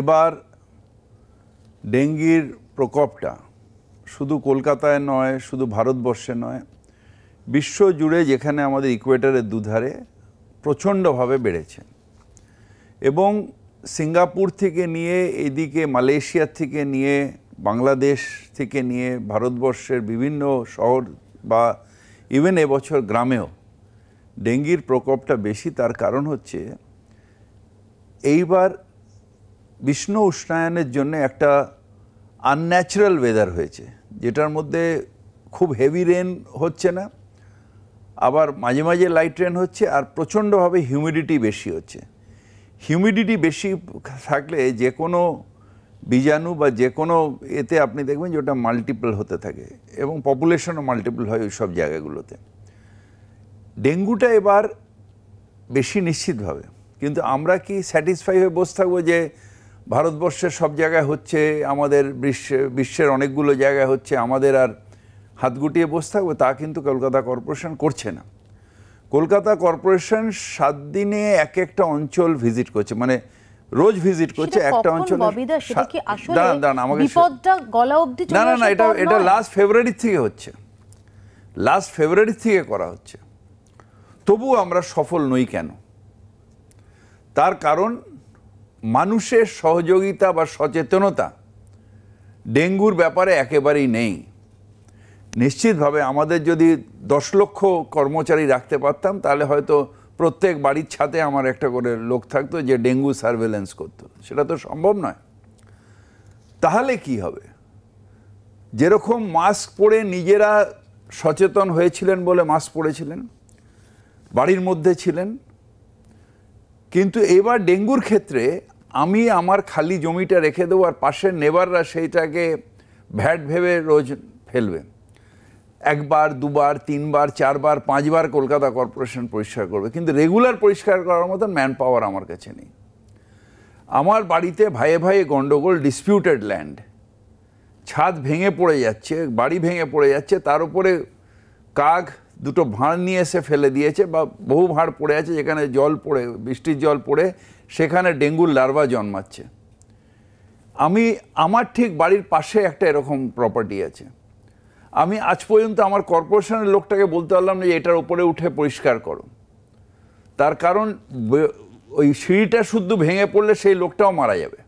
এবার ডেঙ্গির প্রকোপটা শুধু কলকাতায় নয় শুধু ভারতবর্ষে নয় বিশ্ব জুড়ে যেখানে আমাদের ইকুয়েটারের দুধারে প্রচণ্ডভাবে বেড়েছে এবং সিঙ্গাপুর থেকে নিয়ে এদিকে মালয়েশিয়ার থেকে নিয়ে বাংলাদেশ থেকে নিয়ে ভারতবর্ষের বিভিন্ন শহর বা ইভেন এবছর গ্রামেও ডেঙ্গির প্রকোপটা বেশি তার কারণ হচ্ছে এইবার বিষ্ণু উষ্ণায়নের জন্য একটা আনন্যাচারাল ওয়েদার হয়েছে যেটার মধ্যে খুব হেভি রেন হচ্ছে না আবার মাঝে মাঝে লাইট রেন হচ্ছে আর প্রচণ্ডভাবে হিউমিডিটি বেশি হচ্ছে হিউমিডিটি বেশি থাকলে যে কোনো বীজাণু বা যে কোনো এতে আপনি দেখবেন যে ওটা মাল্টিপল হতে থাকে এবং পপুলেশনও মাল্টিপল হয় ওই সব জায়গাগুলোতে ডেঙ্গুটা এবার বেশি নিশ্চিতভাবে কিন্তু আমরা কি স্যাটিসফাই হয়ে বসে থাকবো যে ভারতবর্ষের সব জায়গায় হচ্ছে আমাদের বিশ্বে বিশ্বের অনেকগুলো জায়গায় হচ্ছে আমাদের আর হাত গুটিয়ে বসে থাকবে তা কিন্তু কলকাতা কর্পোরেশন করছে না কলকাতা কর্পোরেশন সাত দিনে এক একটা অঞ্চল ভিজিট করছে মানে রোজ ভিজিট করছে একটা অঞ্চল দাঁড়ান দাঁড়ান আমাকে না না না এটা এটা লাস্ট ফেব্রুয়ারির থেকে হচ্ছে লাস্ট ফেব্রুয়ারির থেকে করা হচ্ছে তবু আমরা সফল নই কেন তার কারণ মানুষের সহযোগিতা বা সচেতনতা ডেঙ্গুর ব্যাপারে একেবারেই নেই নিশ্চিতভাবে আমাদের যদি দশ লক্ষ কর্মচারী রাখতে পারতাম তাহলে হয়তো প্রত্যেক বাড়ির ছাতে আমার একটা করে লোক থাকতো যে ডেঙ্গু সার্ভেলেন্স করত সেটা তো সম্ভব নয় তাহলে কি হবে যেরকম মাস্ক পরে নিজেরা সচেতন হয়েছিলেন বলে মাস্ক পরেছিলেন বাড়ির মধ্যে ছিলেন কিন্তু এবার ডেঙ্গুর ক্ষেত্রে আমি আমার খালি জমিটা রেখে দেবো আর পাশের নেবাররা সেইটাকে ভ্যাট ভেবে রোজ ফেলবে একবার দুবার তিনবার চারবার পাঁচবার কলকাতা কর্পোরেশন পরিষ্কার করবে কিন্তু রেগুলার পরিষ্কার করার মতন ম্যান পাওয়ার আমার কাছে নেই আমার বাড়িতে ভাইয়ে ভাইয়ে গণ্ডগোল ডিসপিউটেড ল্যান্ড ছাদ ভেঙে পড়ে যাচ্ছে বাড়ি ভেঙে পড়ে যাচ্ছে তার উপরে কাক দুটো ভাঁড় নিয়ে এসে ফেলে দিয়েছে বা বহু ভাঁড় পড়ে আছে যেখানে জল পড়ে বৃষ্টির জল পড়ে সেখানে ডেঙ্গুর লার্ভা জন্মাচ্ছে আমি আমার ঠিক বাড়ির পাশে একটা এরকম প্রপার্টি আছে আমি আজ পর্যন্ত আমার কর্পোরেশনের লোকটাকে বলতে পারলাম না যে এটার ওপরে উঠে পরিষ্কার করো তার কারণ ওই সিঁড়িটা শুদ্ধ ভেঙে পড়লে সেই লোকটাও মারা যাবে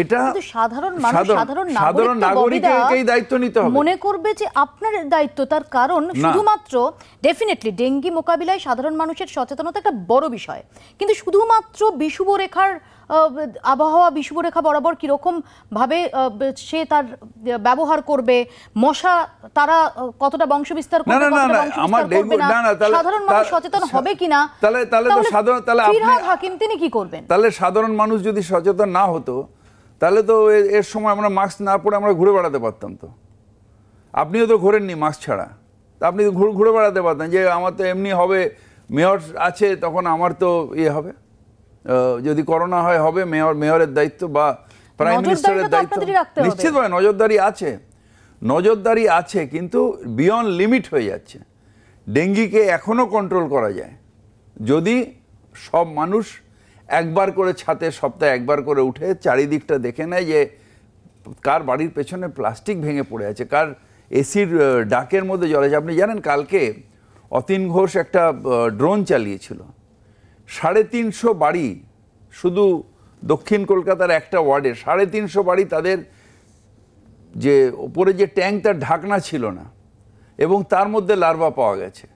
এটা সাধারণ সাধারণ সাধারণ নাগরিককেই দায়িত্ব নিতে হবে মনে করবে যে আপনার দায়িত্ব তার কারণ শুধুমাত্র ডেফিনেটলি ডেঙ্গি মোকাবিলায় সাধারণ মানুষের সচেতনতা একটা বড় বিষয় কিন্তু শুধুমাত্র বিষুব রেখার আবহাওয়া বিষুবরেখা বরাবর কীরকম ভাবে সে তার ব্যবহার করবে মশা তারা কতটা বংশবিস্তার করবে আমার ডেঙ্গু না না তাহলে সাধারণ মানুষ সচেতন হবে কিনা তাহলে তাহলে সাধারণ তাহলে আপনি হাকিম তিনি কি করবেন তাহলে সাধারণ মানুষ যদি সচেতন না হতো তাহলে তো এর সময় আমরা মাস্ক না পরে আমরা ঘুরে বেড়াতে পারতাম তো আপনিও তো ঘোরেননি মাস্ক ছাড়া তা আপনি তো ঘুরে বেড়াতে পারতেন যে আমার তো এমনি হবে মেয়র আছে তখন আমার তো ইয়ে হবে যদি করোনা হয় হবে মেয়র মেয়রের দায়িত্ব বা প্রাইম মিনিস্টারের দায়িত্ব নিশ্চিতভাবে নজরদারি আছে নজরদারি আছে কিন্তু বিয়ন্ড লিমিট হয়ে যাচ্ছে ডেঙ্গিকে এখনও কন্ট্রোল করা যায় যদি সব মানুষ একবার করে ছাতে সপ্তাহে একবার করে উঠে চারিদিকটা দেখে নেয় যে কার বাড়ির পেছনে প্লাস্টিক ভেঙে পড়ে আছে কার এসির ডাকের মধ্যে জলে আছে আপনি জানেন কালকে অতীন ঘোষ একটা ড্রোন চালিয়েছিল সাড়ে তিনশো বাড়ি শুধু দক্ষিণ কলকাতার একটা ওয়ার্ডে সাড়ে তিনশো বাড়ি তাদের যে ওপরে যে ট্যাঙ্ক তার ঢাকনা ছিল না এবং তার মধ্যে লার্ভা পাওয়া গেছে